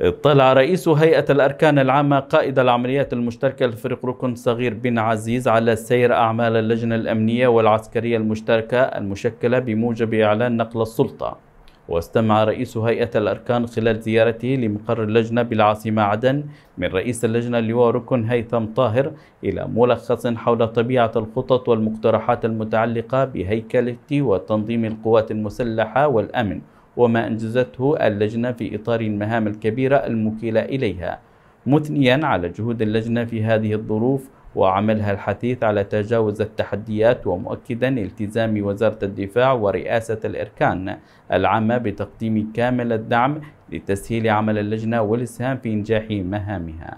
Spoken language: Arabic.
اطلع رئيس هيئة الأركان العامة قائد العمليات المشتركة لفريق ركن صغير بن عزيز على سير أعمال اللجنة الأمنية والعسكرية المشتركة المشكلة بموجب إعلان نقل السلطة واستمع رئيس هيئة الأركان خلال زيارته لمقر اللجنة بالعاصمة عدن من رئيس اللجنة اللواء ركن هيثم طاهر إلى ملخص حول طبيعة الخطط والمقترحات المتعلقة بهيكلة وتنظيم القوات المسلحة والأمن وما أنجزته اللجنة في إطار المهام الكبيرة المكيلة إليها مثنيا على جهود اللجنة في هذه الظروف وعملها الحثيث على تجاوز التحديات ومؤكدا التزام وزارة الدفاع ورئاسة الإركان العامة بتقديم كامل الدعم لتسهيل عمل اللجنة والإسهام في إنجاح مهامها.